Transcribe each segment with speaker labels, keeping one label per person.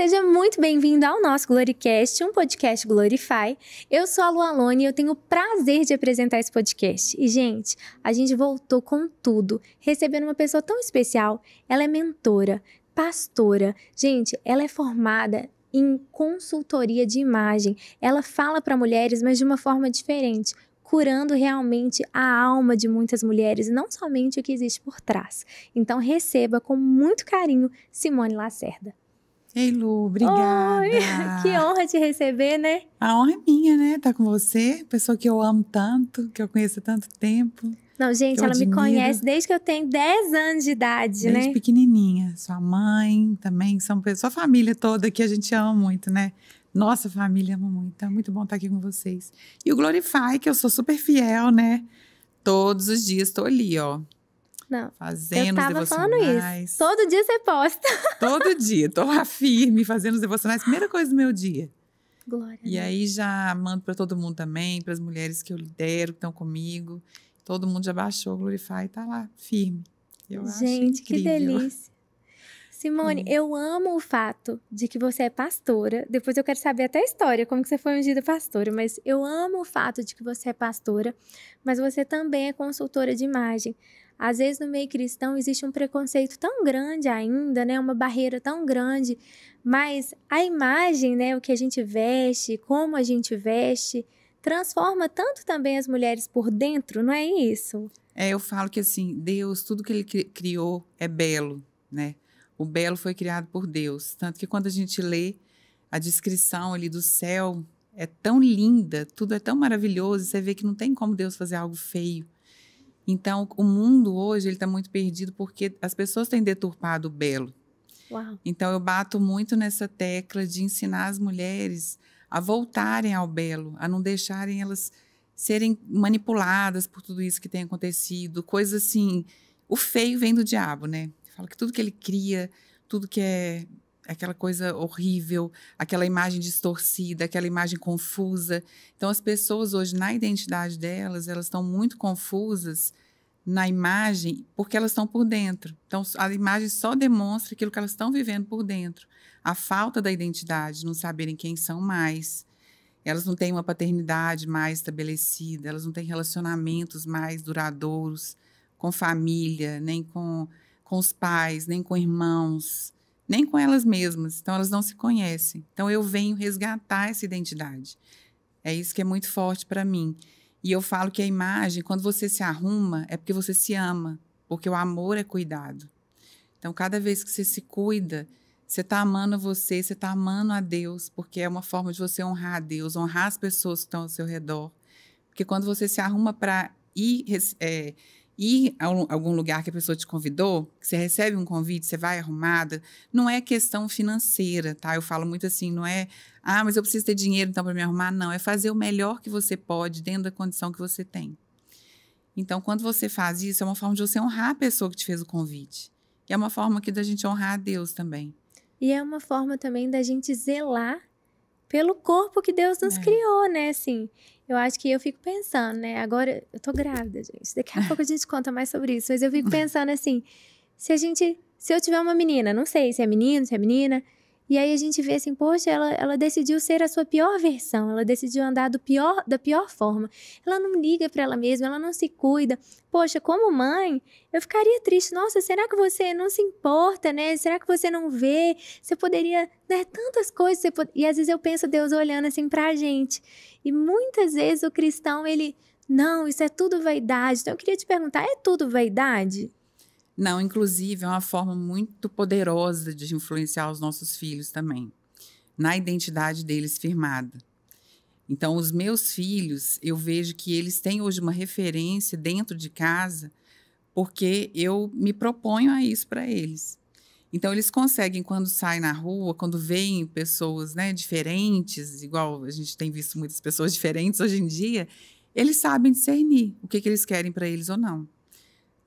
Speaker 1: seja muito bem-vindo ao nosso Glorycast, um podcast Glorify. Eu sou a Lualone Alone e eu tenho o prazer de apresentar esse podcast. E, gente, a gente voltou com tudo, recebendo uma pessoa tão especial. Ela é mentora, pastora. Gente, ela é formada em consultoria de imagem. Ela fala para mulheres, mas de uma forma diferente curando realmente a alma de muitas mulheres, não somente o que existe por trás. Então receba com muito carinho Simone Lacerda. Ei, Lu,
Speaker 2: obrigada. Oi, que honra
Speaker 1: te receber, né?
Speaker 2: A honra é minha, né? Tá com você, pessoa que eu amo tanto, que eu conheço há tanto tempo.
Speaker 1: Não, gente, ela admiro. me conhece desde que eu tenho 10 anos de
Speaker 2: idade, desde né? Desde pequenininha. Sua mãe também, são pessoas, sua família toda que a gente ama muito, né? Nossa família ama muito. é muito bom estar tá aqui com vocês. E o Glorify, que eu sou super
Speaker 1: fiel, né?
Speaker 2: Todos os dias estou ali, ó. Não. Fazendo eu tava os devocionais. falando
Speaker 1: isso. Todo dia você posta.
Speaker 2: Todo dia. Tô lá firme, fazendo os devocionais. Primeira coisa do meu dia. Glória. E aí já mando para todo mundo também, para as mulheres que eu lidero, que estão comigo. Todo mundo já baixou o Glorify e tá lá, firme. Eu Gente, que delícia.
Speaker 1: Simone, hum. eu amo o fato de que você é pastora. Depois eu quero saber até a história, como que você foi ungida pastora, mas eu amo o fato de que você é pastora, mas você também é consultora de imagem. Às vezes no meio cristão existe um preconceito tão grande ainda, né? Uma barreira tão grande, mas a imagem, né, o que a gente veste, como a gente veste, transforma tanto também as mulheres por dentro, não é isso?
Speaker 2: É, eu falo que assim, Deus, tudo que ele criou é belo, né? o belo foi criado por Deus. Tanto que quando a gente lê a descrição ali do céu, é tão linda, tudo é tão maravilhoso, você vê que não tem como Deus fazer algo feio. Então, o mundo hoje ele está muito perdido porque as pessoas têm deturpado o belo. Uau. Então, eu bato muito nessa tecla de ensinar as mulheres a voltarem ao belo, a não deixarem elas serem manipuladas por tudo isso que tem acontecido, coisas assim. O feio vem do diabo, né? Fala que tudo que ele cria, tudo que é aquela coisa horrível, aquela imagem distorcida, aquela imagem confusa. Então, as pessoas hoje, na identidade delas, elas estão muito confusas na imagem porque elas estão por dentro. Então, a imagem só demonstra aquilo que elas estão vivendo por dentro. A falta da identidade, não saberem quem são mais. Elas não têm uma paternidade mais estabelecida, elas não têm relacionamentos mais duradouros com família, nem com com os pais, nem com irmãos, nem com elas mesmas. Então, elas não se conhecem. Então, eu venho resgatar essa identidade. É isso que é muito forte para mim. E eu falo que a imagem, quando você se arruma, é porque você se ama, porque o amor é cuidado. Então, cada vez que você se cuida, você está amando você, você está amando a Deus, porque é uma forma de você honrar a Deus, honrar as pessoas que estão ao seu redor. Porque quando você se arruma para ir é, ir a algum lugar que a pessoa te convidou, que você recebe um convite, você vai arrumada, não é questão financeira, tá? Eu falo muito assim, não é, ah, mas eu preciso ter dinheiro então para me arrumar, não, é fazer o melhor que você pode dentro da condição que você tem. Então, quando você faz isso, é uma forma de você honrar a pessoa que te fez o convite. E é uma forma aqui da gente honrar a Deus também.
Speaker 1: E é uma forma também da gente zelar pelo corpo que Deus nos é. criou, né? Assim, eu acho que eu fico pensando, né? Agora eu tô grávida, gente. Daqui a pouco a gente conta mais sobre isso, mas eu fico pensando assim, se a gente, se eu tiver uma menina, não sei se é menino, se é menina, e aí a gente vê assim, poxa, ela, ela decidiu ser a sua pior versão, ela decidiu andar do pior, da pior forma. Ela não liga para ela mesma, ela não se cuida. Poxa, como mãe, eu ficaria triste. Nossa, será que você não se importa, né? Será que você não vê? Você poderia, né? Tantas coisas. Pod... E às vezes eu penso Deus olhando assim pra gente. E muitas vezes o cristão, ele, não, isso é tudo vaidade. Então eu queria te perguntar, é tudo vaidade? Não, inclusive
Speaker 2: é uma forma muito poderosa de influenciar os nossos filhos também, na identidade deles firmada. Então, os meus filhos, eu vejo que eles têm hoje uma referência dentro de casa, porque eu me proponho a isso para eles. Então, eles conseguem, quando saem na rua, quando veem pessoas né, diferentes, igual a gente tem visto muitas pessoas diferentes hoje em dia, eles sabem discernir o que, que eles querem para eles ou não.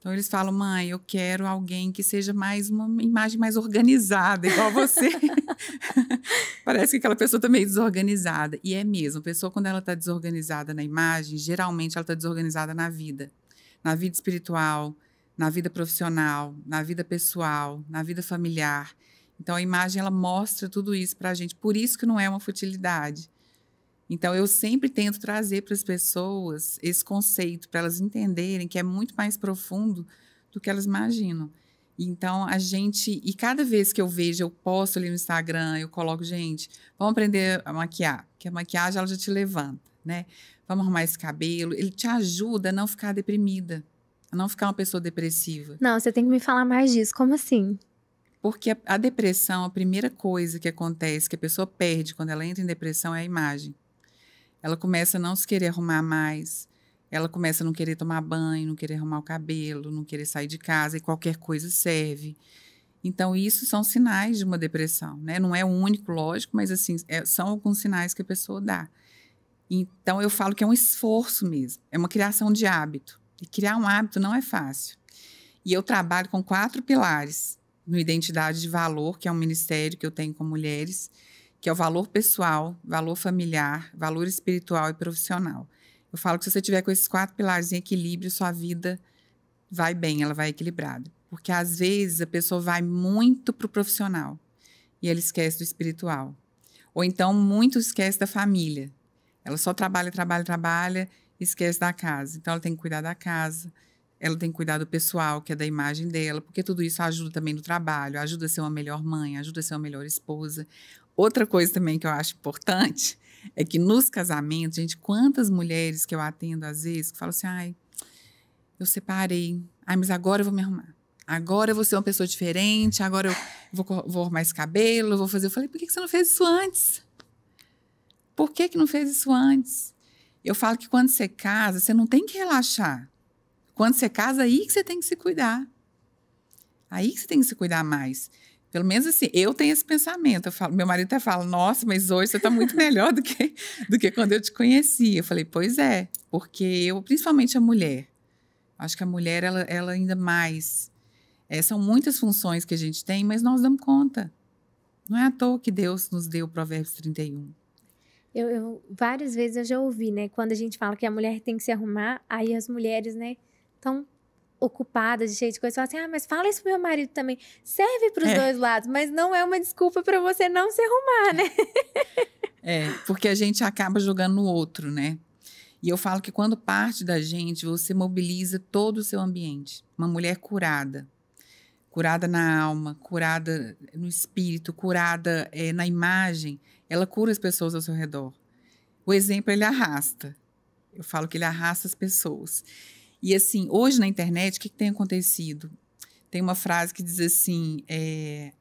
Speaker 2: Então eles falam, mãe, eu quero alguém que seja mais uma imagem mais organizada, igual você. Parece que aquela pessoa tá meio desorganizada. E é mesmo, a pessoa, quando ela está desorganizada na imagem, geralmente ela está desorganizada na vida. Na vida espiritual, na vida profissional, na vida pessoal, na vida familiar. Então a imagem ela mostra tudo isso para a gente. Por isso que não é uma futilidade. Então, eu sempre tento trazer para as pessoas esse conceito, para elas entenderem que é muito mais profundo do que elas imaginam. Então, a gente. E cada vez que eu vejo, eu posto ali no Instagram, eu coloco, gente, vamos aprender a maquiar, que a maquiagem ela já te levanta, né? Vamos arrumar esse cabelo. Ele te ajuda a não ficar deprimida, a não ficar uma pessoa depressiva. Não,
Speaker 1: você tem que me falar mais disso. Como assim?
Speaker 2: Porque a, a depressão, a primeira coisa que acontece, que a pessoa perde quando ela entra em depressão, é a imagem. Ela começa a não se querer arrumar mais. Ela começa a não querer tomar banho, não querer arrumar o cabelo, não querer sair de casa e qualquer coisa serve. Então, isso são sinais de uma depressão, né? Não é o único, lógico, mas assim, é, são alguns sinais que a pessoa dá. Então, eu falo que é um esforço mesmo, é uma criação de hábito. E criar um hábito não é fácil. E eu trabalho com quatro pilares no Identidade de Valor, que é um ministério que eu tenho com mulheres, que é o valor pessoal, valor familiar, valor espiritual e profissional. Eu falo que se você tiver com esses quatro pilares em equilíbrio, sua vida vai bem, ela vai equilibrada. Porque às vezes a pessoa vai muito para o profissional e ela esquece do espiritual. Ou então muito esquece da família. Ela só trabalha, trabalha, trabalha, esquece da casa. Então ela tem que cuidar da casa, ela tem que cuidar do pessoal, que é da imagem dela, porque tudo isso ajuda também no trabalho, ajuda a ser uma melhor mãe, ajuda a ser uma melhor esposa. Outra coisa também que eu acho importante é que nos casamentos, gente, quantas mulheres que eu atendo às vezes que falam assim: ai, eu separei, ai, mas agora eu vou me arrumar. Agora eu vou ser uma pessoa diferente, agora eu vou, vou arrumar esse cabelo, eu vou fazer. Eu falei, por que você não fez isso antes? Por que, que não fez isso antes? Eu falo que quando você casa, você não tem que relaxar. Quando você casa, aí que você tem que se cuidar. Aí que você tem que se cuidar mais. Pelo menos assim, eu tenho esse pensamento. Eu falo, meu marido até fala, nossa, mas hoje você está muito melhor do que, do que quando eu te conheci. Eu falei, pois é, porque eu, principalmente a mulher, acho que a mulher, ela, ela ainda mais. É, são muitas funções que a gente tem, mas nós damos conta. Não é à toa que Deus nos deu o Provérbios 31.
Speaker 1: Eu, eu, várias vezes eu já ouvi, né? Quando a gente fala que a mulher tem que se arrumar, aí as mulheres, né? Estão ocupada, de cheio de coisa, fala assim: ah, mas fala isso pro meu marido também. Serve para os é. dois lados, mas não é uma desculpa para você não se arrumar, é. né?
Speaker 2: é, porque a gente acaba jogando no outro, né? E eu falo que quando parte da gente, você mobiliza todo o seu ambiente. Uma mulher curada, curada na alma, curada no espírito, curada é, na imagem, ela cura as pessoas ao seu redor. O exemplo ele arrasta. Eu falo que ele arrasta as pessoas. E assim, hoje na internet, o que, que tem acontecido? Tem uma frase que diz assim: é,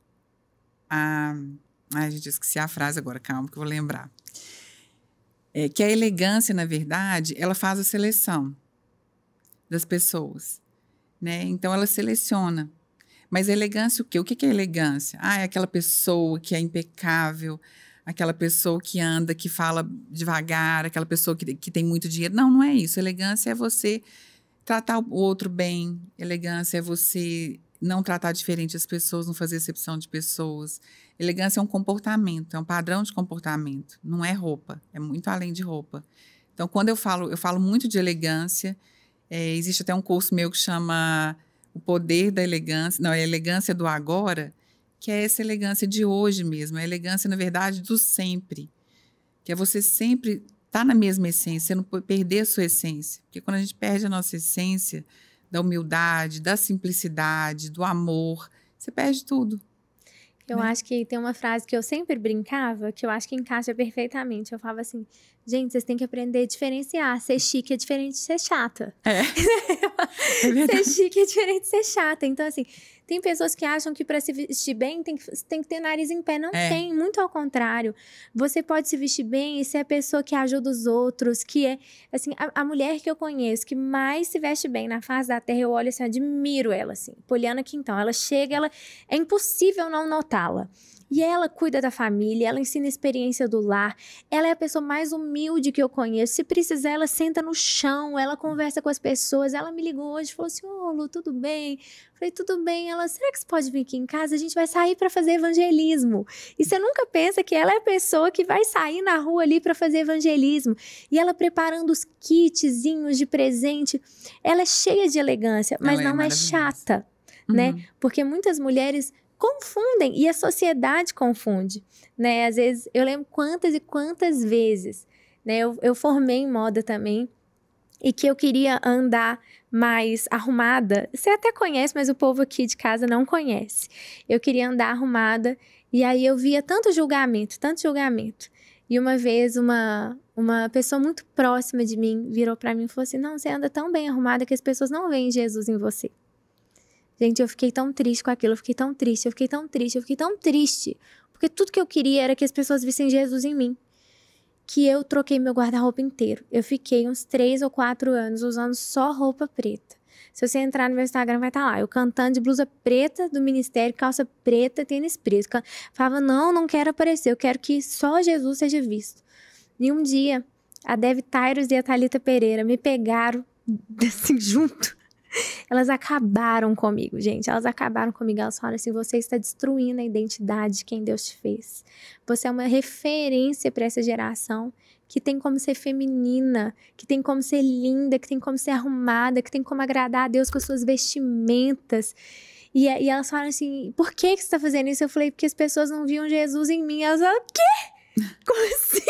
Speaker 2: a, ai, gente, esqueci a frase agora, calma, que eu vou lembrar. É, que a elegância, na verdade, ela faz a seleção das pessoas. Né? Então ela seleciona. Mas elegância o quê? O que é elegância? Ah, é aquela pessoa que é impecável, aquela pessoa que anda, que fala devagar, aquela pessoa que, que tem muito dinheiro. Não, não é isso. Elegância é você Tratar o outro bem, elegância é você não tratar diferente as pessoas, não fazer excepção de pessoas. Elegância é um comportamento, é um padrão de comportamento, não é roupa, é muito além de roupa. Então, quando eu falo, eu falo muito de elegância. É, existe até um curso meu que chama O Poder da Elegância, não, é a Elegância do Agora, que é essa elegância de hoje mesmo, é a elegância, na verdade, do sempre. Que é você sempre tá na mesma essência, você não pode perder a sua essência. Porque quando a gente perde a nossa essência da humildade, da simplicidade, do amor, você perde tudo.
Speaker 1: Eu né? acho que tem uma frase que eu sempre brincava, que eu acho que encaixa perfeitamente. Eu falava assim: Gente, vocês têm que aprender a diferenciar. Ser chique é diferente de ser chata. É. é ser chique é diferente de ser chata. Então, assim, tem pessoas que acham que para se vestir bem tem que, tem que ter nariz em pé. Não é. tem, muito ao contrário. Você pode se vestir bem e ser a pessoa que ajuda os outros, que é. Assim, a, a mulher que eu conheço que mais se veste bem na face da terra, eu olho assim, admiro ela, assim. Poliana Quintão. Ela chega, ela. É impossível não notá-la. E ela cuida da família, ela ensina a experiência do lar, ela é a pessoa mais humilde que eu conheço. Se precisar, ela senta no chão, ela conversa com as pessoas. Ela me ligou hoje e falou assim: Ô, oh, Lu, tudo bem? falei, tudo bem. Ela, será que você pode vir aqui em casa? A gente vai sair para fazer evangelismo. E você nunca pensa que ela é a pessoa que vai sair na rua ali para fazer evangelismo. E ela preparando os kitzinhos de presente. Ela é cheia de elegância, mas ela é não é, é chata. Né? Uhum. Né? Porque muitas mulheres confundem e a sociedade confunde, né? Às vezes eu lembro quantas e quantas vezes, né? Eu, eu formei em moda também e que eu queria andar mais arrumada. Você até conhece, mas o povo aqui de casa não conhece. Eu queria andar arrumada e aí eu via tanto julgamento, tanto julgamento. E uma vez uma uma pessoa muito próxima de mim virou para mim e falou assim: "Não, você anda tão bem arrumada que as pessoas não veem Jesus em você". Gente, eu fiquei tão triste com aquilo, eu fiquei tão triste, eu fiquei tão triste, eu fiquei tão triste. Porque tudo que eu queria era que as pessoas vissem Jesus em mim. Que eu troquei meu guarda-roupa inteiro. Eu fiquei uns três ou quatro anos usando só roupa preta. Se você entrar no meu Instagram, vai estar tá lá. Eu cantando de blusa preta do ministério, calça preta, tênis preto. Falava, não, não quero aparecer, eu quero que só Jesus seja visto. E um dia, a Dev Tyros e a Thalita Pereira me pegaram assim, junto elas acabaram comigo, gente. Elas acabaram comigo. Elas falaram assim: você está destruindo a identidade de quem Deus te fez. Você é uma referência para essa geração que tem como ser feminina, que tem como ser linda, que tem como ser arrumada, que tem como agradar a Deus com as suas vestimentas. E, e elas falaram assim: por que, que você está fazendo isso? Eu falei: porque as pessoas não viam Jesus em mim. Elas falaram: o quê? Como assim?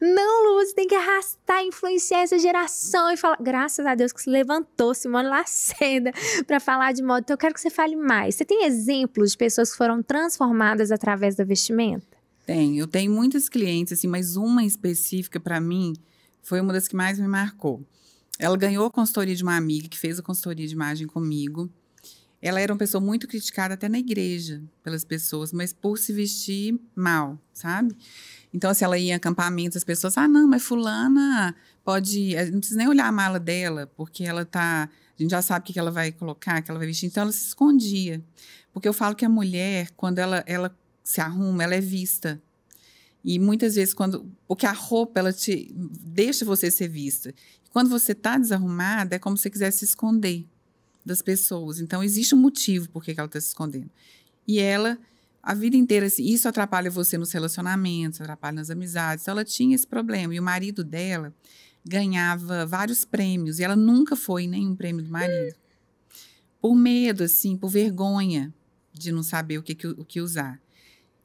Speaker 1: Não, Lu, você tem que arrastar, influenciar essa geração e falar. Graças a Deus que se levantou, Simone Lacerda, para falar de moda. Então, eu quero que você fale mais. Você tem exemplos de pessoas que foram transformadas através da vestimenta? Tem. Eu tenho muitas
Speaker 2: clientes, assim, mas uma específica para mim foi uma das que mais me marcou. Ela ganhou a consultoria de uma amiga que fez a consultoria de imagem comigo. Ela era uma pessoa muito criticada até na igreja pelas pessoas, mas por se vestir mal, sabe? Então, se assim, ela ia em acampamentos, as pessoas, ah, não, mas fulana pode. Eh, não precisa nem olhar a mala dela, porque ela tá. A gente já sabe o que ela vai colocar, que ela vai vestir. Então, ela se escondia. Porque eu falo que a mulher, quando ela, ela se arruma, ela é vista. E muitas vezes, quando. Porque a roupa, ela te. deixa você ser vista. quando você está desarrumada, é como se você quisesse se esconder das pessoas. Então, existe um motivo por que ela está se escondendo. E ela a vida inteira, assim, isso atrapalha você nos relacionamentos, atrapalha nas amizades. Então, ela tinha esse problema. E o marido dela ganhava vários prêmios e ela nunca foi nenhum prêmio do marido. Por medo, assim, por vergonha de não saber o que, que o que usar.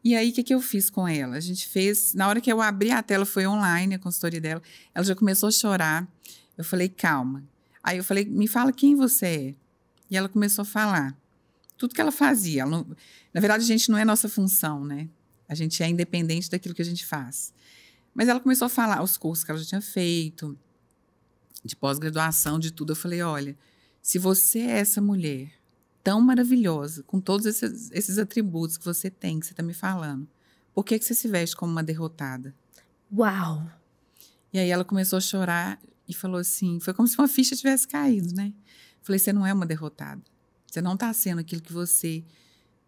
Speaker 2: E aí, o que, que eu fiz com ela? A gente fez. Na hora que eu abri a tela, foi online a consultoria dela. Ela já começou a chorar. Eu falei, calma. Aí eu falei, me fala quem você é. E ela começou a falar tudo que ela fazia. Ela não, na verdade, a gente não é nossa função, né? A gente é independente daquilo que a gente faz. Mas ela começou a falar os cursos que ela já tinha feito, de pós-graduação, de tudo. Eu falei: olha, se você é essa mulher tão maravilhosa, com todos esses, esses atributos que você tem, que você está me falando, por que, que você se veste como uma derrotada? Uau! E aí ela começou a chorar e falou assim: foi como se uma ficha tivesse caído, né? Falei: você não é uma derrotada. Você não está sendo aquilo que você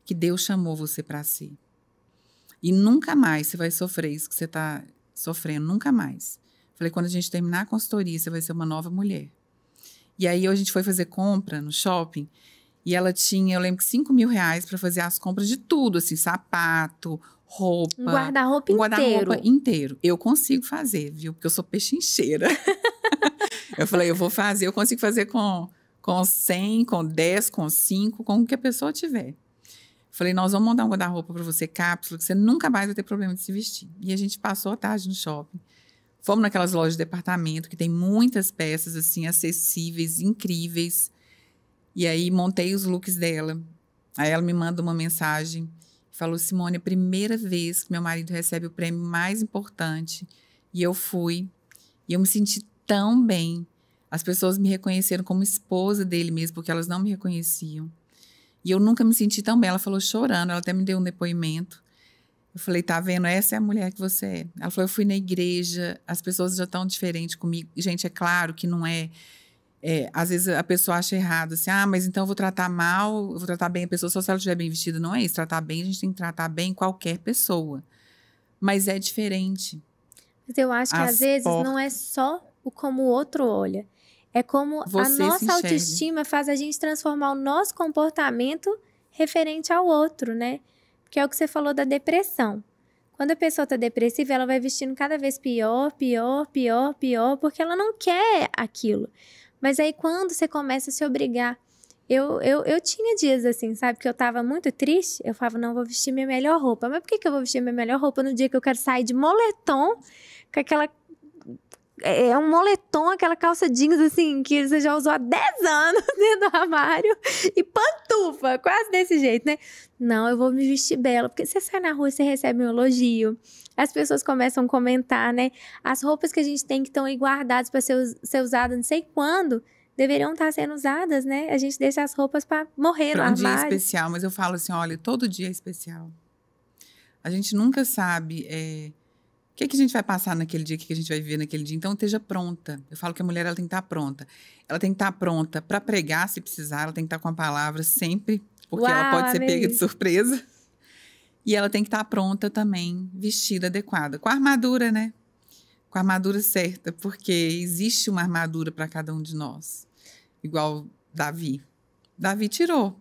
Speaker 2: que Deus chamou você para ser. E nunca mais você vai sofrer isso que você está sofrendo, nunca mais. Falei, quando a gente terminar a consultoria, você vai ser uma nova mulher. E aí a gente foi fazer compra no shopping e ela tinha, eu lembro que 5 mil reais para fazer as compras de tudo, assim, sapato, roupa. Um guarda-roupa um guarda inteiro. guarda-roupa inteiro. Eu consigo fazer, viu? Porque eu sou pechincheira. eu falei, eu vou fazer, eu consigo fazer com com 100, com 10, com 5, com o que a pessoa tiver. Falei, nós vamos montar um guarda-roupa para você, cápsula, que você nunca mais vai ter problema de se vestir. E a gente passou a tarde no shopping. Fomos naquelas lojas de departamento, que tem muitas peças, assim, acessíveis, incríveis. E aí montei os looks dela. Aí ela me manda uma mensagem. Falou, Simone, é a primeira vez que meu marido recebe o prêmio mais importante. E eu fui. E eu me senti tão bem. As pessoas me reconheceram como esposa dele mesmo, porque elas não me reconheciam. E eu nunca me senti tão bem. Ela falou chorando, ela até me deu um depoimento. Eu falei, tá vendo? Essa é a mulher que você é. Ela falou, eu fui na igreja, as pessoas já estão diferentes comigo. Gente, é claro que não é, é. Às vezes a pessoa acha errado, assim, ah, mas então eu vou tratar mal, eu vou tratar bem a pessoa só se ela estiver bem vestida. Não é isso. Tratar bem, a gente tem que tratar bem qualquer pessoa. Mas é diferente.
Speaker 1: Mas eu acho que às vezes portas... não é só o como o outro olha, é como Você a nossa autoestima faz a gente transformar o nosso comportamento referente ao outro, né? Que é o que você falou da depressão. Quando a pessoa tá depressiva, ela vai vestindo cada vez pior, pior, pior, pior, porque ela não quer aquilo. Mas aí quando você começa a se obrigar. Eu, eu, eu tinha dias assim, sabe? Que eu tava muito triste. Eu falava, não, vou vestir minha melhor roupa. Mas por que, que eu vou vestir minha melhor roupa no dia que eu quero sair de moletom, com aquela é, é um moletom, aquela calça jeans assim, que você já usou há 10 anos dentro do armário, e pantufa, quase desse jeito, né? Não, eu vou me vestir bela, porque você sai na rua, você recebe um elogio, as pessoas começam a comentar, né? As roupas que a gente tem que estão aí guardadas para ser, ser usadas não sei quando, deveriam estar tá sendo usadas, né? A gente deixa as roupas para morrer pra no um armário. um dia
Speaker 2: especial, mas eu falo assim, olha, todo dia é especial. A gente nunca sabe... É o que, que a gente vai passar naquele dia, o que, que a gente vai viver naquele dia. Então, esteja pronta. Eu falo que a mulher ela tem que estar pronta. Ela tem que estar pronta para pregar se precisar, ela tem que estar com a palavra sempre, porque Uau, ela pode ser pega isso. de surpresa. E ela tem que estar pronta também, vestida adequada, com a armadura, né? Com a armadura certa, porque existe uma armadura para cada um de nós. Igual Davi. Davi tirou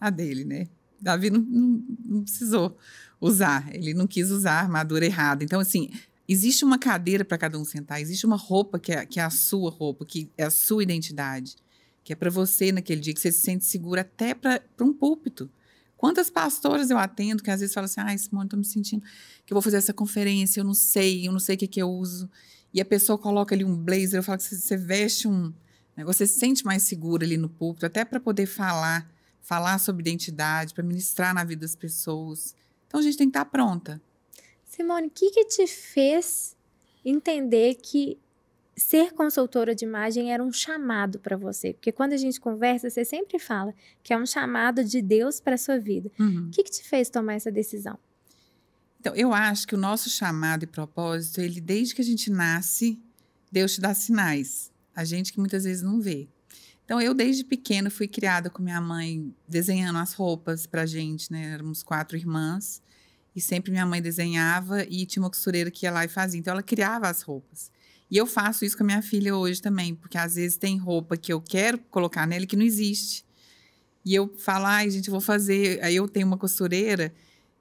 Speaker 2: a dele, né? Davi não, não, não precisou usar. Ele não quis usar a armadura errada. Então, assim, existe uma cadeira para cada um sentar, existe uma roupa que é, que é a sua roupa, que é a sua identidade, que é para você naquele dia, que você se sente seguro até para um púlpito. Quantas pastoras eu atendo que às vezes falam assim: ah, Simone, estou me sentindo que eu vou fazer essa conferência, eu não sei, eu não sei o que, que eu uso. E a pessoa coloca ali um blazer, eu falo que você, você veste um. Né, você se sente mais segura ali no púlpito, até para poder falar, falar sobre identidade, para ministrar na vida das pessoas. Então a gente tem que estar tá pronta.
Speaker 1: Simone, o que, que te fez entender que ser consultora de imagem era um chamado para você? Porque quando a gente conversa, você sempre fala que é um chamado de Deus para sua vida. Uhum. O que, que te fez tomar essa decisão?
Speaker 2: Então, eu acho que o nosso chamado e propósito, ele desde que a gente nasce, Deus te dá sinais. A gente que muitas vezes não vê. Então, eu desde pequeno fui criada com minha mãe desenhando as roupas pra gente, né? Éramos quatro irmãs. E sempre minha mãe desenhava e tinha uma costureira que ia lá e fazia. Então, ela criava as roupas. E eu faço isso com a minha filha hoje também, porque às vezes tem roupa que eu quero colocar nela que não existe. E eu falo, ai, gente, vou fazer. Aí eu tenho uma costureira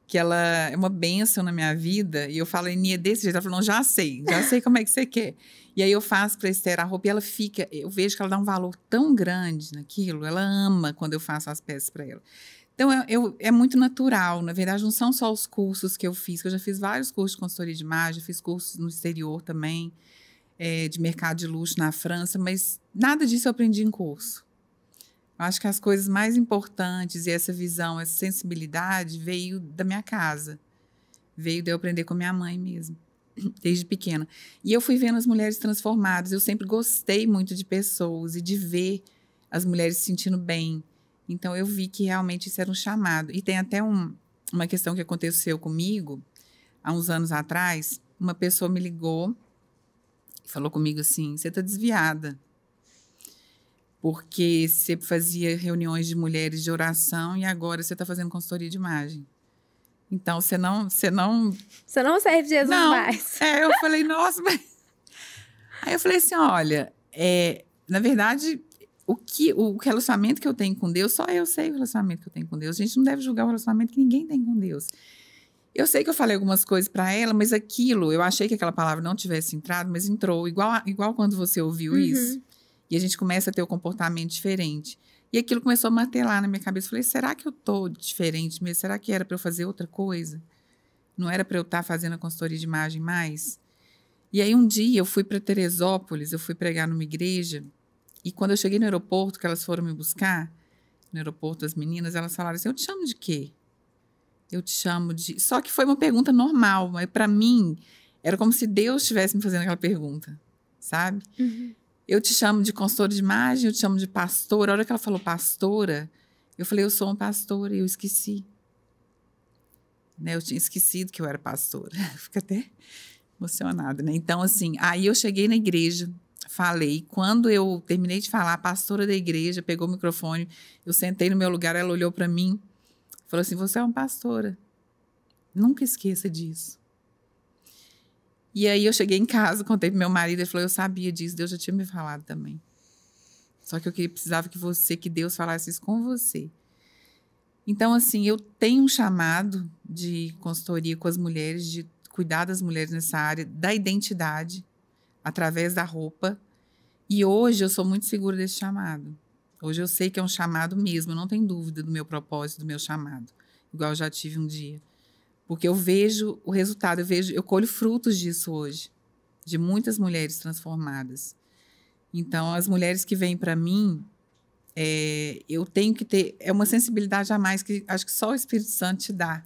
Speaker 2: que ela é uma benção na minha vida. E eu falo, é desse jeito. Ela falou, não, já sei, já sei como é que você quer. E aí eu faço para Esther a roupa e ela fica, eu vejo que ela dá um valor tão grande naquilo, ela ama quando eu faço as peças para ela. Então, eu, eu, é muito natural. Na verdade, não são só os cursos que eu fiz, que eu já fiz vários cursos de consultoria de imagem, fiz cursos no exterior também, é, de mercado de luxo na França, mas nada disso eu aprendi em curso acho que as coisas mais importantes e essa visão, essa sensibilidade veio da minha casa. Veio de eu aprender com minha mãe mesmo, desde pequena. E eu fui vendo as mulheres transformadas. Eu sempre gostei muito de pessoas e de ver as mulheres se sentindo bem. Então eu vi que realmente isso era um chamado. E tem até um, uma questão que aconteceu comigo há uns anos atrás. Uma pessoa me ligou e falou comigo assim: "Você está desviada" porque você fazia reuniões de mulheres de oração e agora você está fazendo consultoria de imagem. Então, você não, você não...
Speaker 1: Você não serve Jesus não. mais. É, eu falei, nossa, mas...
Speaker 2: Aí eu falei assim, olha, é, na verdade, o, que, o relacionamento que eu tenho com Deus, só eu sei o relacionamento que eu tenho com Deus. A gente não deve julgar o relacionamento que ninguém tem com Deus. Eu sei que eu falei algumas coisas para ela, mas aquilo, eu achei que aquela palavra não tivesse entrado, mas entrou. Igual, igual quando você ouviu uhum. isso. E a gente começa a ter o um comportamento diferente. E aquilo começou a martelar na minha cabeça. Eu falei, será que eu tô diferente mesmo? Será que era para eu fazer outra coisa? Não era para eu estar tá fazendo a consultoria de imagem mais? E aí um dia eu fui para Teresópolis, eu fui pregar numa igreja, e quando eu cheguei no aeroporto, que elas foram me buscar, no aeroporto as meninas, elas falaram assim: "Eu te chamo de quê?" Eu te chamo de. Só que foi uma pergunta normal, mas para mim era como se Deus estivesse me fazendo aquela pergunta, sabe? Uhum eu te chamo de consultora de imagem, eu te chamo de pastora. A hora que ela falou pastora, eu falei, eu sou um pastor e eu esqueci. Né? Eu tinha esquecido que eu era pastora. Fica até emocionada, né? Então, assim, aí eu cheguei na igreja, falei. Quando eu terminei de falar, a pastora da igreja pegou o microfone, eu sentei no meu lugar, ela olhou para mim, falou assim: Você é uma pastora. Nunca esqueça disso. E aí eu cheguei em casa, contei pro meu marido, ele falou: Eu sabia disso, Deus já tinha me falado também. Só que eu queria, precisava que você, que Deus falasse isso com você. Então, assim, eu tenho um chamado de consultoria com as mulheres, de cuidar das mulheres nessa área, da identidade, através da roupa. E hoje eu sou muito segura desse chamado. Hoje eu sei que é um chamado mesmo, não tem dúvida do meu propósito, do meu chamado, igual eu já tive um dia. Porque eu vejo o resultado, eu vejo, eu colho frutos disso hoje, de muitas mulheres transformadas. Então, as mulheres que vêm para mim, é, eu tenho que ter, é uma sensibilidade a mais que acho que só o Espírito Santo te dá.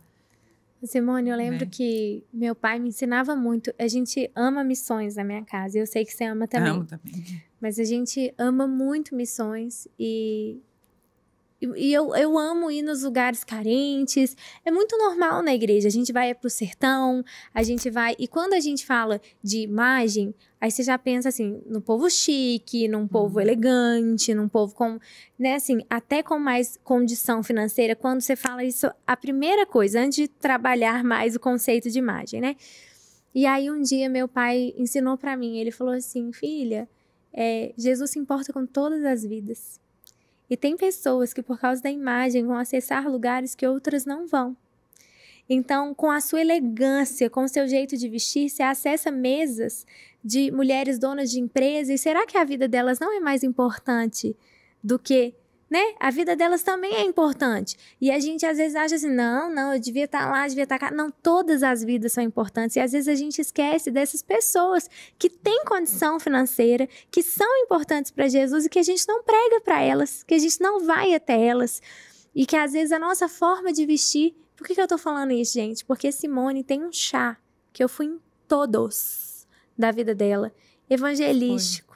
Speaker 1: Simone, eu lembro né? que meu pai me ensinava muito. A gente ama missões na minha casa. Eu sei que você ama também. Amo também. Mas a gente ama muito missões e e, eu, eu amo ir nos lugares carentes. É muito normal na igreja. A gente vai pro sertão, a gente vai. E quando a gente fala de imagem, aí você já pensa assim, no povo chique, num povo uhum. elegante, num povo com. Né, assim, até com mais condição financeira. Quando você fala isso, a primeira coisa, antes de trabalhar mais o conceito de imagem, né? E aí um dia meu pai ensinou para mim, ele falou assim, filha, é, Jesus se importa com todas as vidas. E tem pessoas que, por causa da imagem, vão acessar lugares que outras não vão. Então, com a sua elegância, com o seu jeito de vestir, você acessa mesas de mulheres donas de empresa. E será que a vida delas não é mais importante do que né? A vida delas também é importante. E a gente às vezes acha assim, não, não, eu devia estar tá lá, devia estar tá cá. Não, todas as vidas são importantes. E às vezes a gente esquece dessas pessoas que têm condição financeira, que são importantes para Jesus e que a gente não prega para elas, que a gente não vai até elas. E que às vezes a nossa forma de vestir. Por que, que eu tô falando isso, gente? Porque Simone tem um chá que eu fui em todos da vida dela evangelístico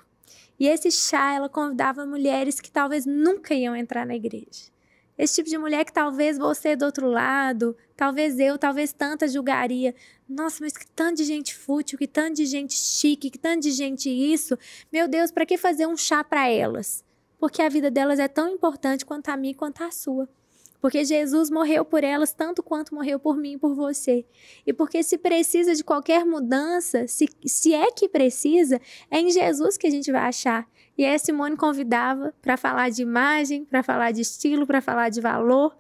Speaker 1: e esse chá, ela convidava mulheres que talvez nunca iam entrar na igreja. Esse tipo de mulher que talvez você do outro lado, talvez eu, talvez tanta julgaria. Nossa, mas que tanto de gente fútil, que tanto de gente chique, que tanto de gente isso. Meu Deus, para que fazer um chá para elas? Porque a vida delas é tão importante quanto a minha quanto a sua. Porque Jesus morreu por elas tanto quanto morreu por mim e por você. E porque se precisa de qualquer mudança, se, se é que precisa, é em Jesus que a gente vai achar. E aí a Simone convidava para falar de imagem, para falar de estilo, para falar de valor.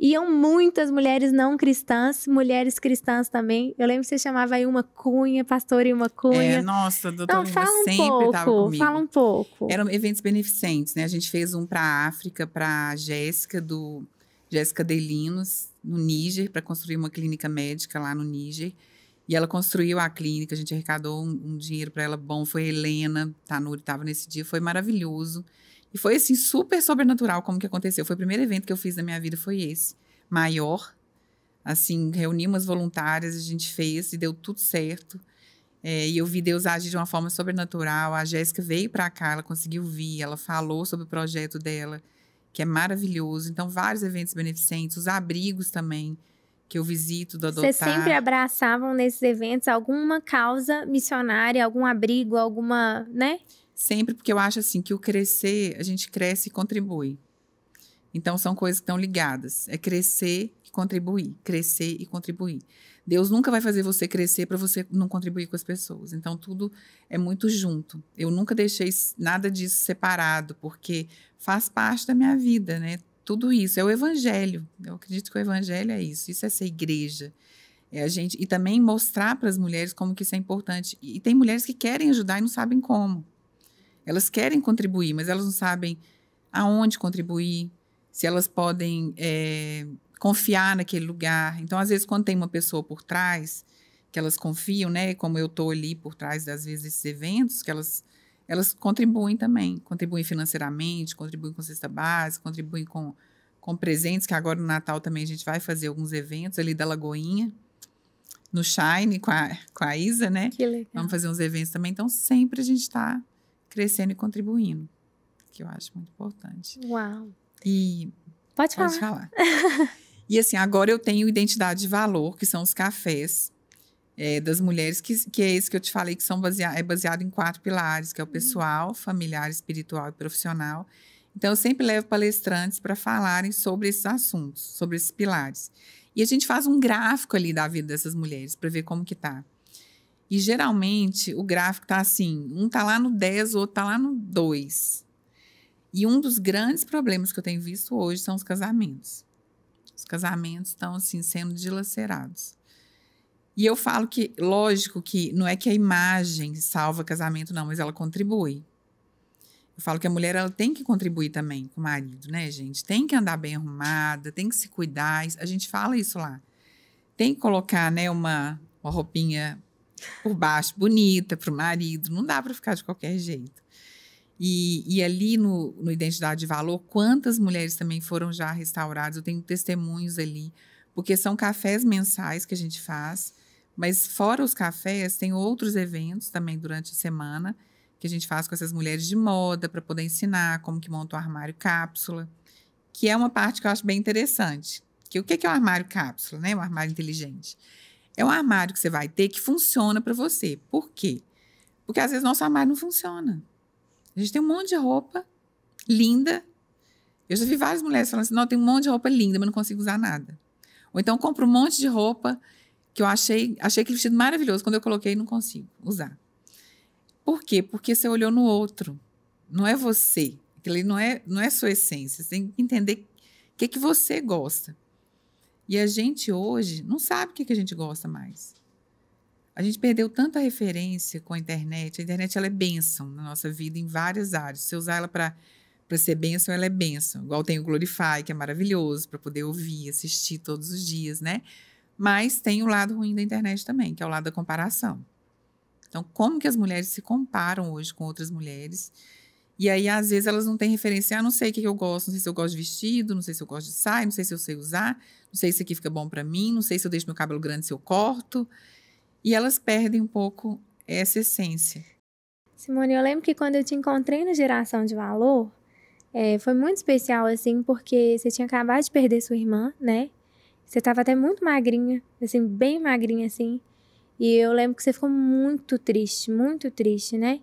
Speaker 1: Iam muitas mulheres não cristãs, mulheres cristãs também. Eu lembro que você chamava aí uma cunha, pastor e uma é, cunha. É, nossa, doutor então, fala um sempre pouco, tava comigo. Fala um pouco.
Speaker 2: Eram eventos beneficentes, né? A gente fez um para a África, para a Jéssica do Jéssica Delinos, no Níger, para construir uma clínica médica lá no Níger. E ela construiu a clínica, a gente arrecadou um, um dinheiro para ela bom. Foi Helena Tanuri, estava nesse dia, foi maravilhoso. E foi assim, super sobrenatural como que aconteceu. Foi o primeiro evento que eu fiz na minha vida, foi esse. Maior. Assim, reunimos voluntárias, a gente fez e deu tudo certo. É, e eu vi Deus agir de uma forma sobrenatural. A Jéssica veio para cá, ela conseguiu vir, ela falou sobre o projeto dela que é maravilhoso. Então, vários eventos beneficentes, os abrigos também que eu visito do Adotar. Vocês sempre
Speaker 1: abraçavam nesses eventos alguma causa missionária, algum abrigo, alguma, né? Sempre, porque eu acho assim que o crescer,
Speaker 2: a gente cresce e contribui. Então são coisas que estão ligadas. É crescer e contribuir, crescer e contribuir. Deus nunca vai fazer você crescer para você não contribuir com as pessoas. Então tudo é muito junto. Eu nunca deixei nada disso separado, porque faz parte da minha vida, né? Tudo isso é o evangelho. Eu acredito que o evangelho é isso. Isso é ser igreja. É a gente e também mostrar para as mulheres como que isso é importante. E, e tem mulheres que querem ajudar e não sabem como. Elas querem contribuir, mas elas não sabem aonde contribuir, se elas podem é, confiar naquele lugar. Então, às vezes, quando tem uma pessoa por trás, que elas confiam, né? Como eu estou ali por trás, das vezes, desses eventos, que elas, elas contribuem também. Contribuem financeiramente, contribuem com cesta básica, contribuem com, com presentes, que agora no Natal também a gente vai fazer alguns eventos ali da Lagoinha, no Shine, com a, com a Isa, né? Que legal. Vamos fazer uns eventos também. Então, sempre a gente está crescendo e contribuindo, que eu acho muito importante. Uau! E pode falar. Pode falar. e assim, agora eu tenho identidade de valor, que são os cafés é, das mulheres, que, que é esse que eu te falei, que são baseado, é baseado em quatro pilares, que é o uhum. pessoal, familiar, espiritual e profissional. Então, eu sempre levo palestrantes para falarem sobre esses assuntos, sobre esses pilares. E a gente faz um gráfico ali da vida dessas mulheres para ver como que tá. E geralmente o gráfico tá assim, um tá lá no 10, o outro tá lá no 2. E um dos grandes problemas que eu tenho visto hoje são os casamentos. Os casamentos estão assim sendo dilacerados. E eu falo que, lógico que não é que a imagem salva casamento, não, mas ela contribui. Eu falo que a mulher ela tem que contribuir também com o marido, né, gente? Tem que andar bem arrumada, tem que se cuidar. A gente fala isso lá. Tem que colocar, né, uma, uma roupinha por baixo bonita para o marido. Não dá para ficar de qualquer jeito. E, e ali no, no, Identidade de Valor, quantas mulheres também foram já restauradas? Eu tenho testemunhos ali, porque são cafés mensais que a gente faz, mas fora os cafés, tem outros eventos também durante a semana que a gente faz com essas mulheres de moda para poder ensinar como que monta o um armário cápsula, que é uma parte que eu acho bem interessante. Que o que é o um armário cápsula, né? Um armário inteligente. É um armário que você vai ter que funciona para você. Por quê? Porque às vezes nosso armário não funciona. A gente tem um monte de roupa linda. Eu já vi várias mulheres falando assim: não, tem um monte de roupa linda, mas não consigo usar nada. Ou então compro um monte de roupa que eu achei, achei aquele vestido maravilhoso, quando eu coloquei não consigo usar. Por quê? Porque você olhou no outro. Não é você. Aquilo não é, não é sua essência. Você tem que entender o que, é que você gosta. E a gente hoje não sabe o que, é que a gente gosta mais. A gente perdeu tanta referência com a internet. A internet ela é bênção na nossa vida em várias áreas. Se usar ela para para ser bênção, ela é bênção. Igual tem o Glorify, que é maravilhoso, para poder ouvir, assistir todos os dias, né? Mas tem o lado ruim da internet também, que é o lado da comparação. Então, como que as mulheres se comparam hoje com outras mulheres? E aí, às vezes, elas não têm referência. Ah, não sei o que eu gosto, não sei se eu gosto de vestido, não sei se eu gosto de saia, não sei se eu sei usar, não sei se aqui fica bom para mim, não sei se eu deixo meu cabelo grande, se eu corto e elas perdem um pouco essa essência.
Speaker 1: Simone, eu lembro que quando eu te encontrei na geração de valor, é, foi muito especial, assim, porque você tinha acabado de perder sua irmã, né? Você estava até muito magrinha, assim, bem magrinha, assim. E eu lembro que você ficou muito triste, muito triste, né?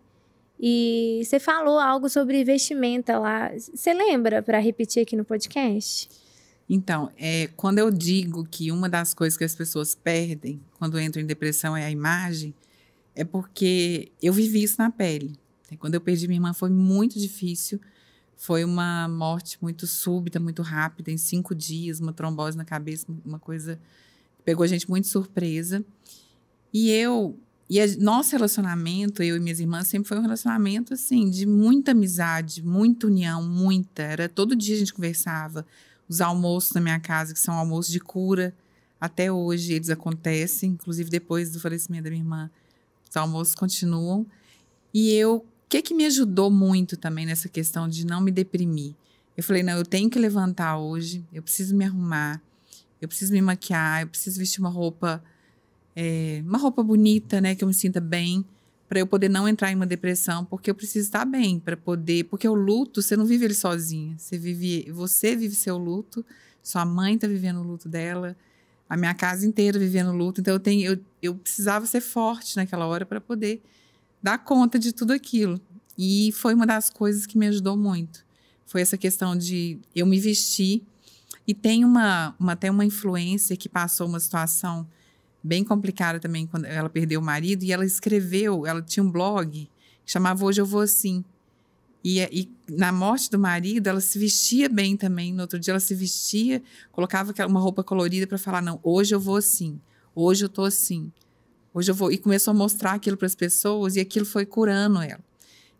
Speaker 1: E você falou algo sobre vestimenta lá. Você lembra para repetir aqui no podcast?
Speaker 2: Então, é, quando eu digo que uma das coisas que as pessoas perdem quando entram em depressão é a imagem, é porque eu vivi isso na pele. É, quando eu perdi minha irmã foi muito difícil. Foi uma morte muito súbita, muito rápida, em cinco dias, uma trombose na cabeça, uma coisa que pegou a gente muito surpresa. E eu, e a, nosso relacionamento, eu e minhas irmãs, sempre foi um relacionamento assim, de muita amizade, muita união, muita. Era todo dia a gente conversava os almoços na minha casa, que são almoços de cura, até hoje eles acontecem, inclusive depois do falecimento da minha irmã, os almoços continuam. E eu, o que que me ajudou muito também nessa questão de não me deprimir? Eu falei, não, eu tenho que levantar hoje, eu preciso me arrumar, eu preciso me maquiar, eu preciso vestir uma roupa, é, uma roupa bonita, né, que eu me sinta bem para eu poder não entrar em uma depressão, porque eu preciso estar bem para poder, porque o luto, você não vive ele sozinha, você vive, você vive seu luto, sua mãe está vivendo o luto dela, a minha casa inteira vivendo luto, então eu tenho eu, eu precisava ser forte naquela hora para poder dar conta de tudo aquilo. E foi uma das coisas que me ajudou muito. Foi essa questão de eu me vestir e tem uma, uma até uma influência que passou uma situação bem complicada também quando ela perdeu o marido e ela escreveu, ela tinha um blog que chamava Hoje Eu Vou Assim. E, e, na morte do marido, ela se vestia bem também. No outro dia, ela se vestia, colocava uma roupa colorida para falar: não, hoje eu vou assim, hoje eu estou assim, hoje eu vou. E começou a mostrar aquilo para as pessoas e aquilo foi curando ela.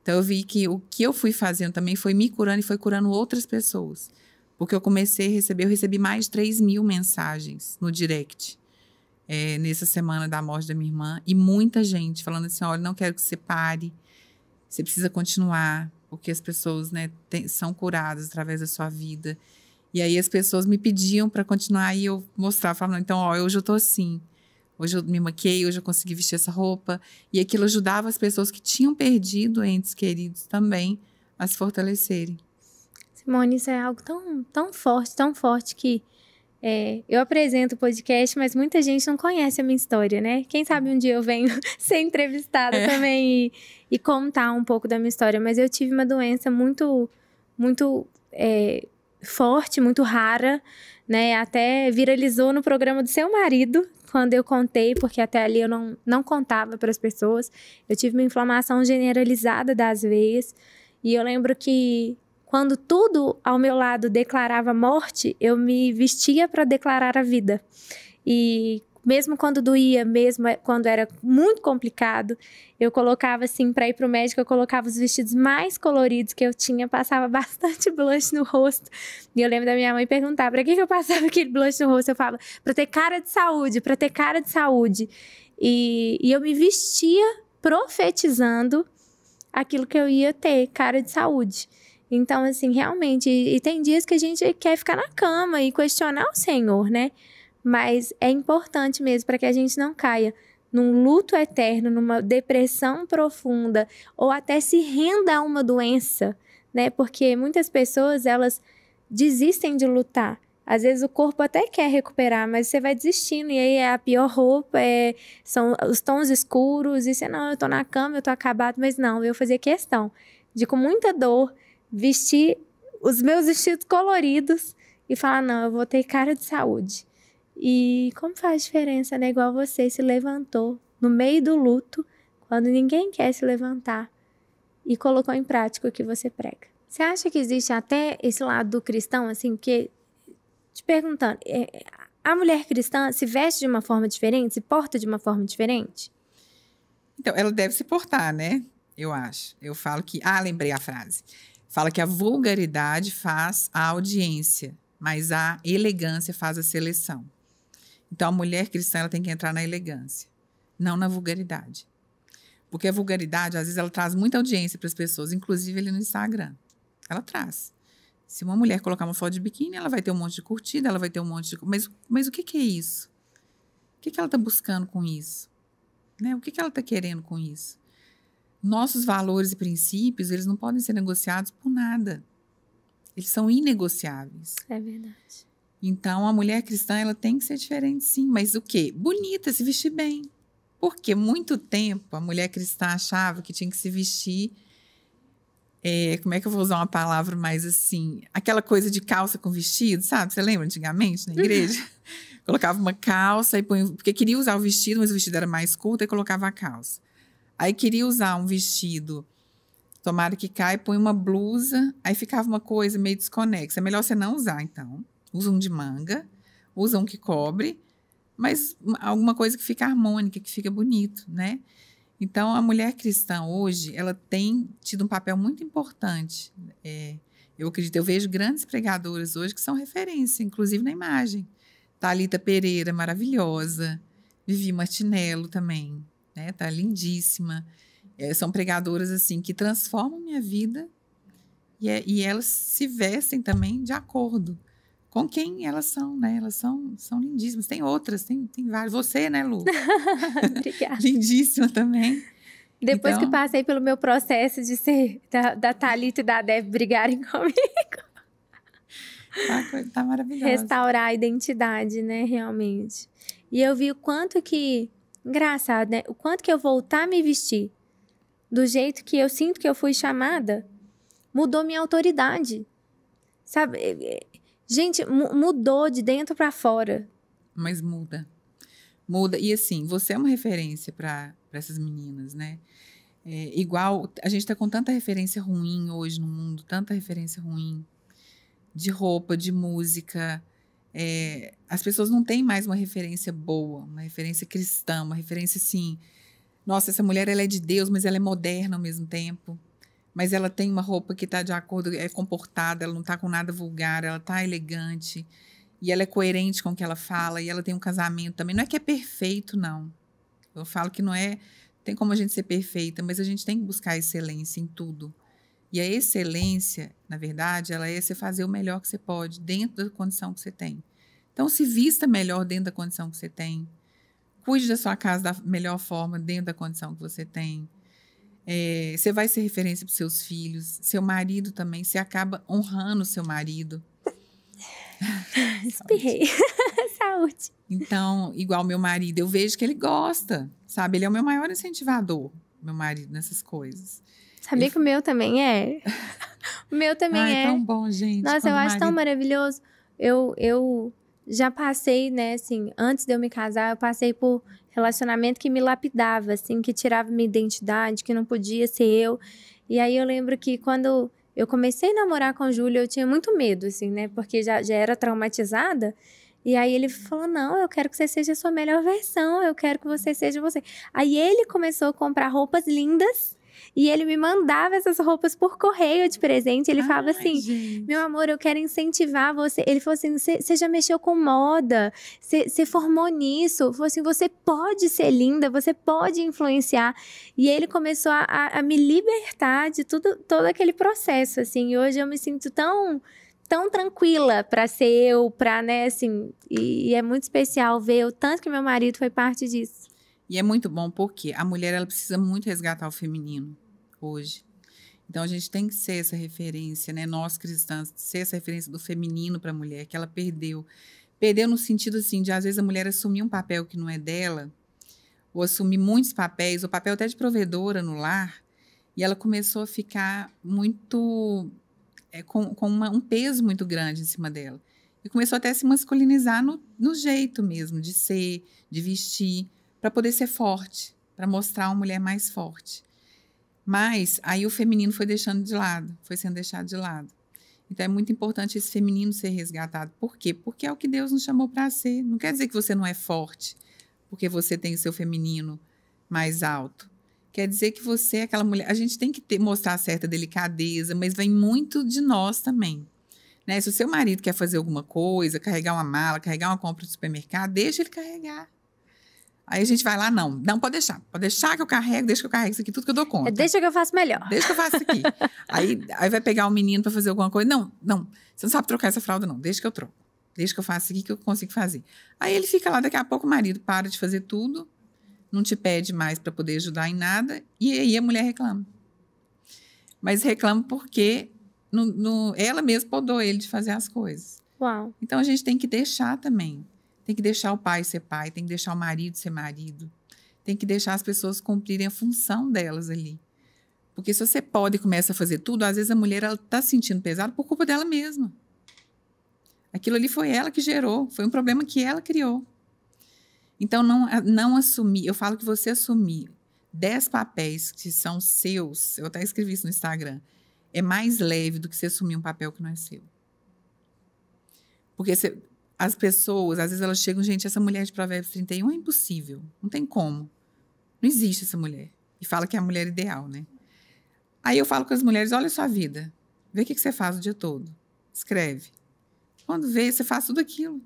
Speaker 2: Então, eu vi que o que eu fui fazendo também foi me curando e foi curando outras pessoas. Porque eu comecei a receber, eu recebi mais de 3 mil mensagens no direct é, nessa semana da morte da minha irmã. E muita gente falando assim: olha, não quero que você pare, você precisa continuar, porque as pessoas né, tem, são curadas através da sua vida. E aí as pessoas me pediam para continuar e eu mostrava, falando: então, ó, hoje eu tô assim. Hoje eu me maquei, hoje eu consegui vestir essa roupa. E aquilo ajudava as pessoas que tinham perdido entes queridos também a se fortalecerem.
Speaker 1: Simone, isso é algo tão, tão forte, tão forte que é, eu apresento o podcast, mas muita gente não conhece a minha história, né? Quem sabe um dia eu venho ser entrevistada é. também e, e, contar um pouco da minha história. Mas eu tive uma doença muito, muito é, forte, muito rara, né? Até viralizou no programa do seu marido quando eu contei, porque até ali eu não, não contava para as pessoas. Eu tive uma inflamação generalizada das veias. E eu lembro que quando tudo ao meu lado declarava morte, eu me vestia para declarar a vida. E mesmo quando doía, mesmo quando era muito complicado, eu colocava assim para ir para o médico, eu colocava os vestidos mais coloridos que eu tinha, passava bastante blush no rosto. E eu lembro da minha mãe perguntar: "Para que que eu passava aquele blush no rosto?" Eu falava: "Para ter cara de saúde, para ter cara de saúde". E, e eu me vestia profetizando aquilo que eu ia ter, cara de saúde. Então, assim, realmente, e tem dias que a gente quer ficar na cama e questionar o Senhor, né? Mas é importante mesmo para que a gente não caia num luto eterno, numa depressão profunda ou até se renda a uma doença, né? Porque muitas pessoas elas desistem de lutar. Às vezes o corpo até quer recuperar, mas você vai desistindo. E aí é a pior roupa, é, são os tons escuros. E você, não, eu tô na cama, eu tô acabado. Mas não, eu fazia fazer questão de, com muita dor, vestir os meus vestidos coloridos e falar: não, eu vou ter cara de saúde. E como faz diferença, né? Igual você se levantou no meio do luto, quando ninguém quer se levantar, e colocou em prática o que você prega. Você acha que existe até esse lado do cristão, assim, que. Te perguntando, é, a mulher cristã se veste de uma forma diferente, se porta de uma forma diferente? Então, ela deve se portar, né?
Speaker 2: Eu acho. Eu falo que. Ah, lembrei a frase. Fala que a vulgaridade faz a audiência, mas a elegância faz a seleção. Então a mulher cristã ela tem que entrar na elegância, não na vulgaridade. Porque a vulgaridade, às vezes, ela traz muita audiência para as pessoas, inclusive ali no Instagram. Ela traz. Se uma mulher colocar uma foto de biquíni, ela vai ter um monte de curtida, ela vai ter um monte de. Mas, mas o que, que é isso? O que, que ela está buscando com isso? Né? O que, que ela está querendo com isso? Nossos valores e princípios, eles não podem ser negociados por nada. Eles são inegociáveis. É verdade. Então, a mulher cristã, ela tem que ser diferente, sim. Mas o quê? Bonita, se vestir bem. Porque muito tempo a mulher cristã achava que tinha que se vestir. É, como é que eu vou usar uma palavra mais assim? Aquela coisa de calça com vestido, sabe? Você lembra antigamente na igreja? Uhum. colocava uma calça e Porque queria usar o vestido, mas o vestido era mais curto e colocava a calça. Aí queria usar um vestido, tomara que caia, põe uma blusa, aí ficava uma coisa meio desconexa. É melhor você não usar, então. Usa um de manga, usa um que cobre, mas alguma coisa que fica harmônica, que fica bonito, né? Então, a mulher cristã hoje, ela tem tido um papel muito importante. É, eu acredito, eu vejo grandes pregadoras hoje que são referência, inclusive na imagem. Talita Pereira, maravilhosa. Vivi Martinello também, né? Tá lindíssima. É, são pregadoras assim que transformam minha vida e, é, e elas se vestem também de acordo com quem elas são, né? Elas são, são lindíssimas. Tem outras, tem, tem várias. Você, né, Lu? Obrigada. Lindíssima também.
Speaker 1: Depois então... que passei pelo meu processo de ser da, da Thalita e da Deb brigarem comigo. Tá, tá maravilhosa. Restaurar a identidade, né, realmente. E eu vi o quanto que Engraçado, né? O quanto que eu voltar a me vestir do jeito que eu sinto que eu fui chamada, mudou minha autoridade. Sabe? É, é, gente, mudou de dentro para fora.
Speaker 2: Mas muda. Muda. E assim, você é uma referência para essas meninas, né? É, igual, a gente está com tanta referência ruim hoje no mundo, tanta referência ruim de roupa, de música, é, as pessoas não têm mais uma referência boa, uma referência cristã, uma referência assim. Nossa, essa mulher ela é de Deus, mas ela é moderna ao mesmo tempo. Mas ela tem uma roupa que está de acordo, é comportada, ela não está com nada vulgar, ela está elegante e ela é coerente com o que ela fala e ela tem um casamento também. Não é que é perfeito, não. Eu falo que não é. Tem como a gente ser perfeita, mas a gente tem que buscar excelência em tudo. E a excelência, na verdade, ela é você fazer o melhor que você pode dentro da condição que você tem. Então, se vista melhor dentro da condição que você tem. Cuide da sua casa da melhor forma dentro da condição que você tem. É, você vai ser referência para seus filhos, seu marido também. Você acaba honrando seu marido. Espirrei. Saúde. Então, igual meu marido, eu vejo que ele gosta, sabe? Ele é o meu maior incentivador, meu marido, nessas coisas.
Speaker 1: Sabia e... que o meu também é? o meu também é. É tão bom, gente. Nossa, eu marido... acho tão maravilhoso. Eu, eu já passei, né, assim, antes de eu me casar, eu passei por relacionamento que me lapidava, assim, que tirava minha identidade, que não podia ser eu. E aí eu lembro que quando eu comecei a namorar com o Júlio, eu tinha muito medo, assim, né? Porque já, já era traumatizada. E aí ele falou: Não, eu quero que você seja a sua melhor versão, eu quero que você seja você. Aí ele começou a comprar roupas lindas e ele me mandava essas roupas por correio de presente. Ele Ai, falava assim: gente. Meu amor, eu quero incentivar você. Ele falou assim: Você já mexeu com moda, você formou nisso. Ele falou assim: Você pode ser linda, você pode influenciar. E ele começou a, a, a me libertar de tudo, todo aquele processo. Assim, e hoje eu me sinto tão tão tranquila para ser eu, para né, assim, e, e, é muito especial ver o tanto que meu marido foi parte disso.
Speaker 2: E é muito bom porque a mulher ela precisa muito resgatar o feminino hoje. Então a gente tem que ser essa referência, né? Nós cristãs, ser essa referência do feminino para a mulher que ela perdeu. Perdeu no sentido assim de às vezes a mulher assumir um papel que não é dela, ou assumir muitos papéis, o papel até de provedora no lar, e ela começou a ficar muito é, com, com uma, um peso muito grande em cima dela. E começou até a se masculinizar no, no jeito mesmo de ser, de vestir, para poder ser forte, para mostrar uma mulher mais forte. Mas aí o feminino foi deixando de lado, foi sendo deixado de lado. Então é muito importante esse feminino ser resgatado. Por quê? Porque é o que Deus nos chamou para ser. Não quer dizer que você não é forte, porque você tem o seu feminino mais alto. Quer dizer que você é aquela mulher. A gente tem que ter, mostrar certa delicadeza, mas vem muito de nós também. Né? Se o seu marido quer fazer alguma coisa, carregar uma mala, carregar uma compra do supermercado, deixa ele carregar. Aí a gente vai lá, não, não pode deixar. Pode deixar que eu carrego, deixa que eu carrego isso aqui, tudo que eu dou conta. É, deixa que eu faço melhor. Deixa que eu faço isso aqui. aí, aí vai pegar o um menino para fazer alguma coisa. Não, não, você não sabe trocar essa fralda, não. Deixa que eu troco. Deixa que eu faço isso aqui que eu consigo fazer. Aí ele fica lá, daqui a pouco o marido para de fazer tudo, não te pede mais para poder ajudar em nada, e aí a mulher reclama. Mas reclama porque no, no, ela mesma podou ele de fazer as coisas. Uau. Então a gente tem que deixar também tem que deixar o pai ser pai, tem que deixar o marido ser marido, tem que deixar as pessoas cumprirem a função delas ali. Porque se você pode e começa a fazer tudo, às vezes a mulher está sentindo pesado por culpa dela mesma. Aquilo ali foi ela que gerou, foi um problema que ela criou. Então, não, não assumir, eu falo que você assumir 10 papéis que são seus, eu até escrevi isso no Instagram, é mais leve do que você assumir um papel que não é seu. Porque você, as pessoas, às vezes elas chegam, gente, essa mulher de Provérbios 31 é impossível, não tem como. Não existe essa mulher. E fala que é a mulher ideal, né? Aí eu falo com as mulheres: olha a sua vida, vê o que, você faz o dia todo, escreve. Quando vê, você faz tudo aquilo.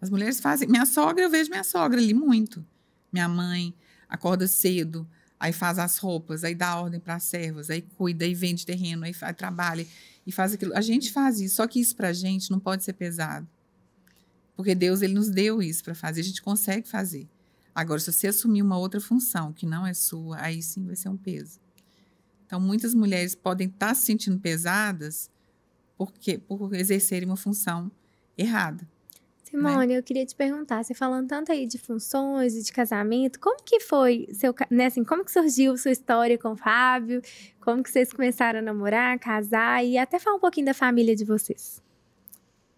Speaker 2: As mulheres fazem. Minha sogra, eu vejo minha sogra ali muito. Minha mãe acorda cedo, aí faz as roupas, aí dá ordem para as servas, aí cuida, aí vende terreno, aí trabalha e faz aquilo. A gente faz isso, só que isso para a gente não pode ser pesado. Porque Deus ele nos deu isso para fazer, a gente consegue fazer. Agora, se você assumir uma outra função que não é sua, aí sim vai ser um peso. Então, muitas mulheres podem estar tá se sentindo pesadas porque, por exercerem uma função errada.
Speaker 1: Simone, né? eu queria te perguntar, você falando tanto aí de funções e de casamento, como que foi seu, né, assim, como que surgiu sua história com o Fábio? Como que vocês começaram a namorar, casar e até falar um pouquinho da família de vocês?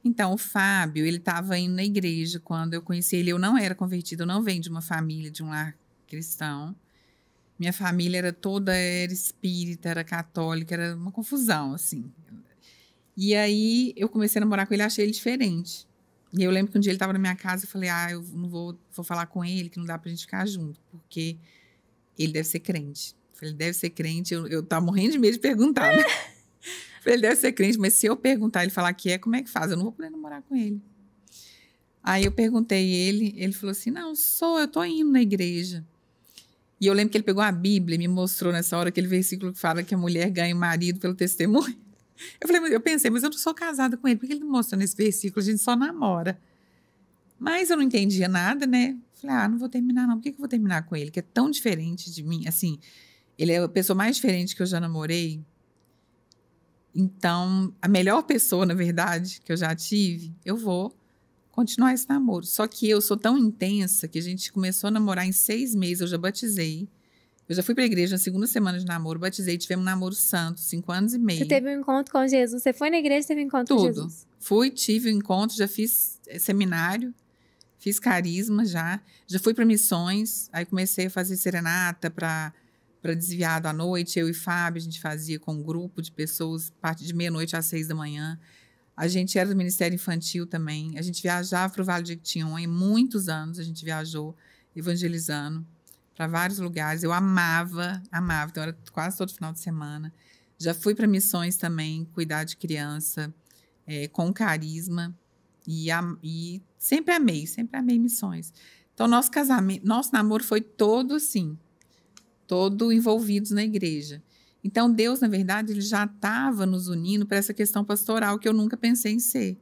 Speaker 2: Então, o Fábio, ele estava indo na igreja quando eu conheci ele. Eu não era convertida, eu não venho de uma família, de um lar cristão. Minha família era toda era espírita, era católica, era uma confusão, assim. E aí eu comecei a namorar com ele, achei ele diferente. E eu lembro que um dia ele estava na minha casa e falei: "Ah, eu não vou, vou falar com ele, que não dá para a gente ficar junto, porque ele deve ser crente". Ele falei: "Deve ser crente". Eu, estava morrendo de medo de perguntar, né? ele deve ser crente, mas se eu perguntar, ele falar que é, como é que faz? Eu não vou poder namorar com ele. Aí eu perguntei ele, ele falou assim: não, sou, eu tô indo na igreja. E eu lembro que ele pegou a Bíblia e me mostrou nessa hora aquele versículo que fala que a mulher ganha o marido pelo testemunho. Eu falei, eu pensei, mas eu não sou casada com ele, porque ele não mostra nesse versículo, a gente só namora. Mas eu não entendia nada, né? Falei, ah, não vou terminar, não. Por que eu vou terminar com ele? Que é tão diferente de mim. Assim, ele é a pessoa mais diferente que eu já namorei. Então, a melhor pessoa, na verdade, que eu já tive, eu vou continuar esse namoro. Só que eu sou tão intensa que a gente começou a namorar em seis meses, eu já batizei. Eu já fui pra igreja na segunda semana de namoro, batizei, tivemos um namoro santo, cinco anos e meio. Você teve
Speaker 1: um encontro com Jesus? Você foi na igreja e teve um encontro Tudo. com Jesus?
Speaker 2: Tudo. Fui, tive o um encontro, já fiz eh, seminário, fiz carisma já. Já fui para missões, aí comecei a fazer serenata para para desviar da noite. Eu e Fábio, a gente fazia com um grupo de pessoas, parte de meia-noite às seis da manhã. A gente era do Ministério Infantil também. A gente viajava para o Vale de Itinhonha. Muitos anos a gente viajou evangelizando para vários lugares. Eu amava, amava. Então, era quase todo final de semana. Já fui para missões também, cuidar de criança, é, com carisma. E, e sempre amei, sempre amei missões. Então, nosso casamento, nosso namoro foi todo assim, todo envolvidos na igreja. Então, Deus, na verdade, ele já estava nos unindo para essa questão pastoral que eu nunca pensei em ser.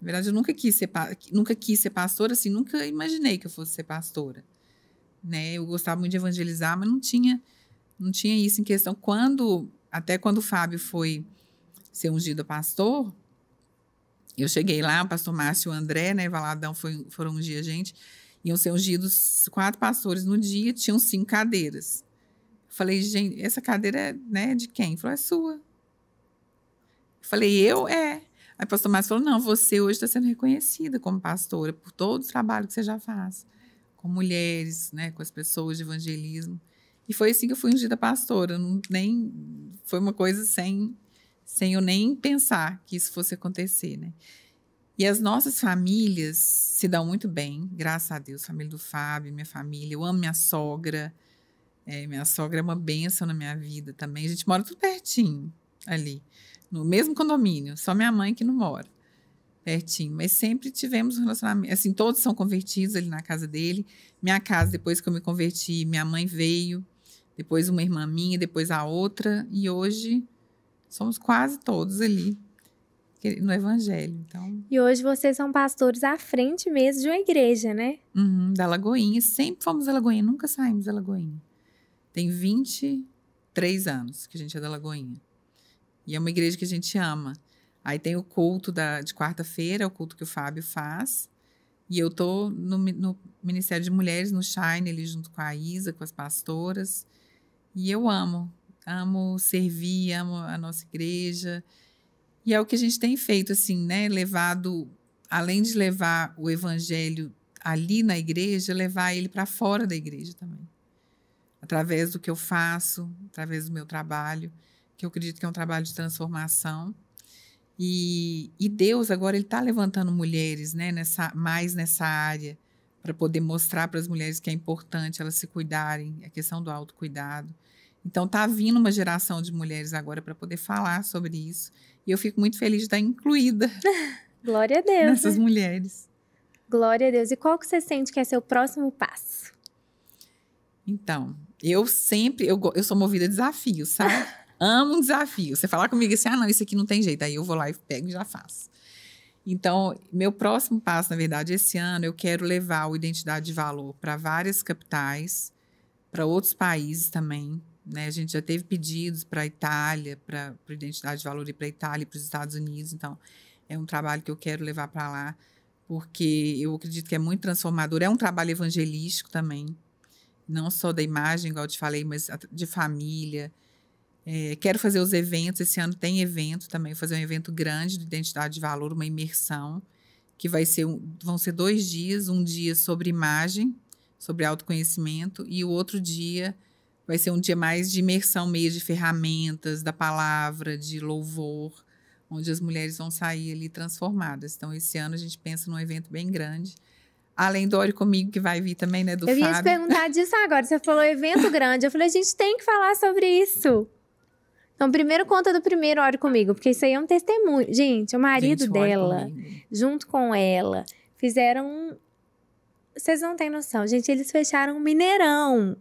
Speaker 2: Na verdade, eu nunca quis ser, nunca quis ser pastora, assim, nunca imaginei que eu fosse ser pastora. Né? Eu gostava muito de evangelizar, mas não tinha, não tinha isso em questão. Quando, até quando o Fábio foi ser ungido pastor, eu cheguei lá, o pastor Márcio e o André, né, Valadão foi, foram ungir a gente. Iam ser ungidos quatro pastores no dia, tinham cinco cadeiras. Falei, gente, essa cadeira é né, de quem? Ele falou, é sua. Falei, eu? É. Aí o pastor Márcio falou, não, você hoje está sendo reconhecida como pastora por todo o trabalho que você já faz. Com mulheres, né, com as pessoas de evangelismo. E foi assim que eu fui ungida pastora. Não, nem, foi uma coisa sem, sem eu nem pensar que isso fosse acontecer, né? E as nossas famílias se dão muito bem, graças a Deus. Família do Fábio, minha família, eu amo minha sogra. É, minha sogra é uma benção na minha vida também. A gente mora tudo pertinho ali, no mesmo condomínio, só minha mãe que não mora pertinho. Mas sempre tivemos um relacionamento. Assim, todos são convertidos ali na casa dele. Minha casa, depois que eu me converti, minha mãe veio, depois uma irmã minha, depois a outra, e hoje somos quase todos ali no Evangelho. Então...
Speaker 1: E hoje vocês são pastores à frente mesmo de uma igreja, né? Uhum,
Speaker 2: da Lagoinha. Sempre fomos da
Speaker 1: Lagoinha, nunca saímos da Lagoinha.
Speaker 2: Tem 23 anos que a gente é da Lagoinha. E é uma igreja que a gente ama. Aí tem o culto da, de quarta-feira, é o culto que o Fábio faz. E eu tô no, no Ministério de Mulheres, no Shine, ali junto com a Isa, com as pastoras. E eu amo. Amo servir, amo a nossa igreja. E é o que a gente tem feito, assim, né? Levado, além de levar o evangelho ali na igreja, levar ele para fora da igreja também. Através do que eu faço, através do meu trabalho, que eu acredito que é um trabalho de transformação. E, e Deus agora ele está levantando mulheres, né, nessa mais nessa área para poder mostrar para as mulheres que é importante elas se cuidarem, a questão do autocuidado. Então está vindo uma geração de mulheres agora para poder falar sobre isso e eu fico muito
Speaker 1: feliz de estar incluída. Glória a Deus. Nessas né? mulheres. Glória a Deus. E qual que você sente que é seu próximo passo?
Speaker 2: Então, eu sempre, eu, eu sou movida a desafios, sabe? Amo um desafio. Você falar comigo assim, ah, não, isso aqui não tem jeito. Aí eu vou lá e pego e já faço. Então, meu próximo passo, na verdade, esse ano, eu quero levar o Identidade de Valor para várias capitais, para outros países também, né? A gente já teve pedidos para a Itália, para a Identidade de Valor e para a Itália e para os Estados Unidos. Então, é um trabalho que eu quero levar para lá, porque eu acredito que é muito transformador. É um trabalho evangelístico também, não só da imagem, igual eu te falei, mas de família. É, quero fazer os eventos. Esse ano tem evento também, fazer um evento grande de identidade de valor, uma imersão, que vai ser um, vão ser dois dias, um dia sobre imagem, sobre autoconhecimento, e o outro dia vai ser um dia mais de imersão meio de ferramentas, da palavra, de louvor, onde as mulheres vão sair ali transformadas. Então, esse ano a gente pensa num evento bem grande. Além do Ore Comigo, que vai vir também, né, do Eu Fábio. ia te perguntar
Speaker 1: disso agora. Você falou evento grande. Eu falei, a gente tem que falar sobre isso. Então, primeiro conta do primeiro Ore Comigo, porque isso aí é um testemunho. Gente, é o marido gente, dela, junto com ela, fizeram Vocês não têm noção. Gente, eles fecharam um mineirão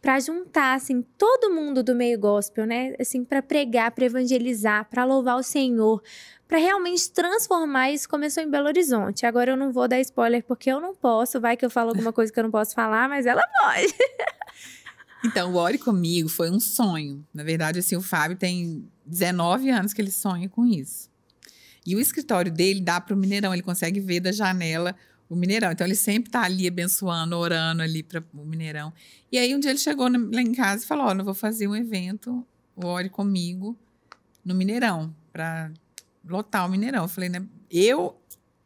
Speaker 1: para juntar assim todo mundo do meio gospel, né? Assim, para pregar, para evangelizar, para louvar o Senhor, para realmente transformar isso começou em Belo Horizonte. Agora eu não vou dar spoiler porque eu não posso, vai que eu falo alguma coisa que eu não posso falar, mas ela pode.
Speaker 2: então, o Ore comigo foi um sonho. Na verdade, assim, o Fábio tem 19 anos que ele sonha com isso. E o escritório dele dá para o Mineirão, ele consegue ver da janela o Mineirão. Então ele sempre tá ali abençoando, orando ali para o Mineirão. E aí um dia ele chegou lá em casa e falou: "Olha, eu vou fazer um evento, ore comigo no Mineirão para lotar o Mineirão". Eu falei, né? Eu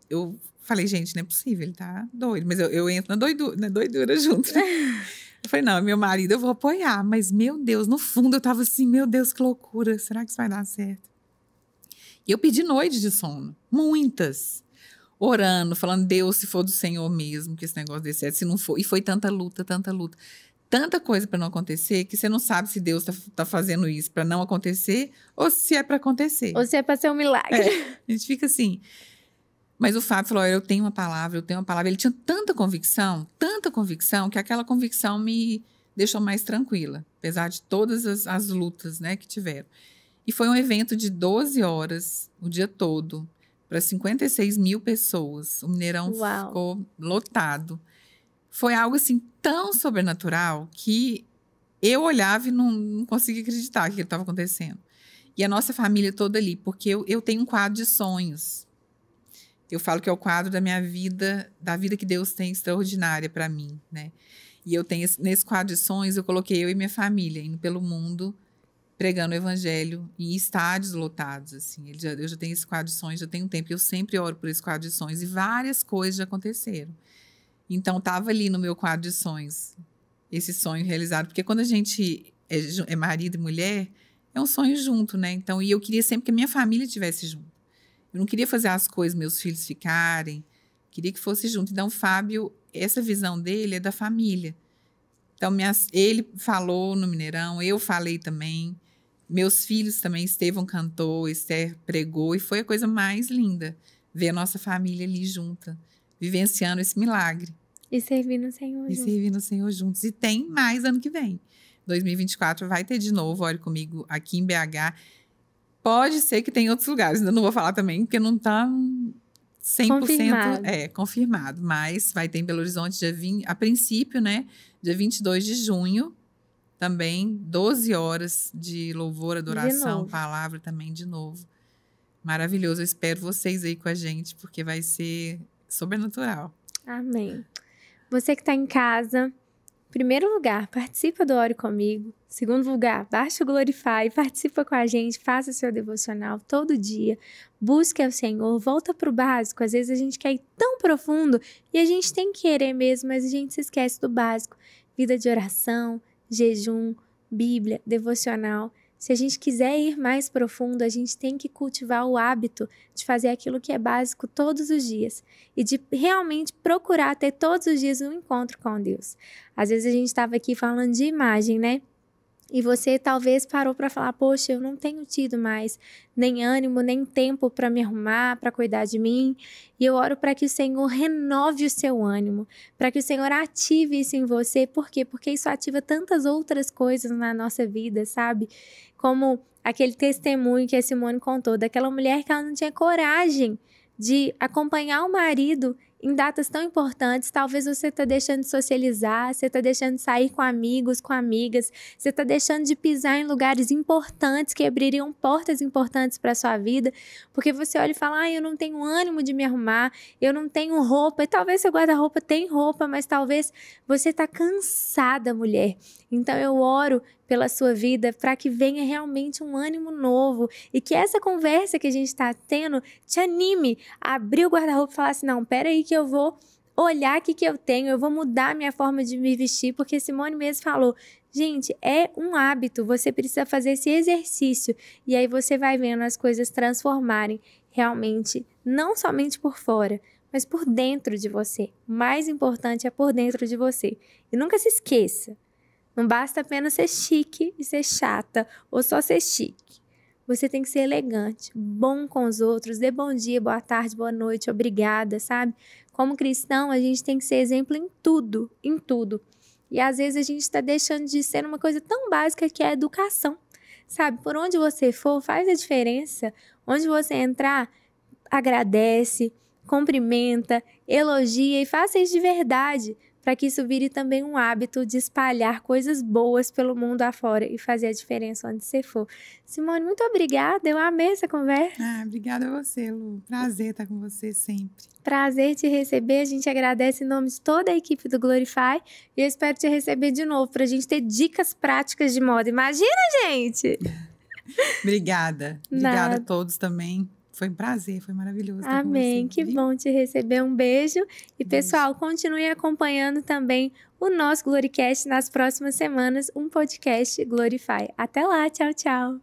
Speaker 2: eu falei, gente, não é possível, ele tá doido, mas eu, eu entro na, doidura, na doidura junto. Né? Eu falei, não, meu marido eu vou apoiar, mas meu Deus, no fundo eu tava assim, meu Deus, que loucura, será que isso vai dar certo? E eu pedi noites de sono, muitas orando, falando, Deus, se for do Senhor mesmo, que esse negócio dê certo, se não for. E foi tanta luta, tanta luta, tanta coisa para não acontecer, que você não sabe se Deus está tá fazendo isso para não acontecer ou se é para acontecer. Ou se é para ser um milagre. É, a gente fica assim. Mas o Fábio falou: eu tenho uma palavra, eu tenho uma palavra. Ele tinha tanta convicção, tanta convicção, que aquela convicção me deixou mais tranquila, apesar de todas as, as lutas né, que tiveram. E foi um evento de 12 horas, o dia todo, para 56 mil pessoas. O Mineirão Uau. ficou lotado. Foi algo assim tão sobrenatural que eu olhava e não, não conseguia acreditar que estava acontecendo. E a nossa família toda ali, porque eu, eu tenho um quadro de sonhos. Eu falo que é o quadro da minha vida, da vida que Deus tem extraordinária para mim, né? E eu tenho nesse quadro de sonhos, eu coloquei eu e minha família indo pelo mundo pregando o evangelho em estádios lotados, assim. Ele já, eu já tenho esse quadro de sonhos, já tem um tempo, e eu sempre oro por esse quadro de sonhos, e várias coisas já aconteceram. Então, estava ali no meu quadro de sonhos, esse sonho realizado, porque quando a gente é, é marido e mulher, é um sonho junto, né? Então, e eu queria sempre que a minha família estivesse junto. Eu não queria fazer as coisas, meus filhos ficarem, queria que fosse junto. Então, o Fábio, essa visão dele é da família. Então, ele falou no Mineirão, eu falei também. Meus filhos também, Estevão cantou, Esther pregou, e foi a coisa mais linda ver a nossa família ali junta, vivenciando esse milagre. E servindo o Senhor e juntos. E servindo o Senhor juntos. E tem mais ano que vem. 2024 vai ter de novo, olhe comigo, aqui em BH. Pode ser que tenha outros lugares, ainda não vou falar também, porque não está
Speaker 1: 100% confirmado. É,
Speaker 2: confirmado, mas vai ter em Belo Horizonte dia 20, a princípio, né? Dia 22 de junho, também 12 horas de louvor, adoração, de palavra também de novo. Maravilhoso. Eu espero vocês aí com a gente, porque vai ser sobrenatural.
Speaker 1: Amém. Você que está em casa, primeiro lugar, participa do Ore Comigo. Segundo lugar, baixa o Glorify, participa com a gente, faça seu devocional todo dia, busque ao Senhor, volta para o básico. Às vezes a gente quer ir tão profundo e a gente tem que querer mesmo, mas a gente se esquece do básico. Vida de oração, jejum, Bíblia, devocional. Se a gente quiser ir mais profundo, a gente tem que cultivar o hábito de fazer aquilo que é básico todos os dias e de realmente procurar ter todos os dias um encontro com Deus. Às vezes a gente estava aqui falando de imagem, né? E você talvez parou para falar: "Poxa, eu não tenho tido mais nem ânimo, nem tempo para me arrumar, para cuidar de mim". E eu oro para que o Senhor renove o seu ânimo, para que o Senhor ative isso em você. Por quê? Porque isso ativa tantas outras coisas na nossa vida, sabe? Como aquele testemunho que a Simone contou daquela mulher que ela não tinha coragem de acompanhar o marido em datas tão importantes, talvez você está deixando de socializar, você está deixando de sair com amigos, com amigas, você está deixando de pisar em lugares importantes que abririam portas importantes para sua vida, porque você olha e fala: ah, eu não tenho ânimo de me arrumar, eu não tenho roupa. E talvez seu guarda-roupa tem roupa, mas talvez você está cansada, mulher. Então eu oro pela sua vida para que venha realmente um ânimo novo e que essa conversa que a gente está tendo te anime a abrir o guarda-roupa e falar assim: não, peraí que eu vou olhar o que, que eu tenho, eu vou mudar minha forma de me vestir, porque Simone mesmo falou. Gente, é um hábito, você precisa fazer esse exercício e aí você vai vendo as coisas transformarem realmente, não somente por fora, mas por dentro de você. O mais importante é por dentro de você. E nunca se esqueça, não basta apenas ser chique e ser chata, ou só ser chique. Você tem que ser elegante, bom com os outros, dê bom dia, boa tarde, boa noite, obrigada, sabe? Como cristão, a gente tem que ser exemplo em tudo, em tudo. E às vezes a gente está deixando de ser uma coisa tão básica que é a educação, sabe? Por onde você for, faz a diferença. Onde você entrar, agradece, cumprimenta, elogia e faça isso de verdade para que isso vire também um hábito de espalhar coisas boas pelo mundo afora e fazer a diferença onde você for. Simone, muito obrigada, eu amei essa conversa. Ah,
Speaker 2: obrigada a você, Lu. Prazer estar com você sempre.
Speaker 1: Prazer te receber, a gente agradece em nome de toda a equipe do Glorify e eu espero te receber de novo para a gente ter dicas práticas de moda. Imagina, gente!
Speaker 2: obrigada. Obrigada Nada. a todos também. Foi um prazer, foi
Speaker 1: maravilhoso. Amém, que viu? bom te receber. Um beijo. E, beijo. pessoal, continue acompanhando também o nosso Gloricast nas próximas semanas um podcast Glorify. Até lá, tchau, tchau.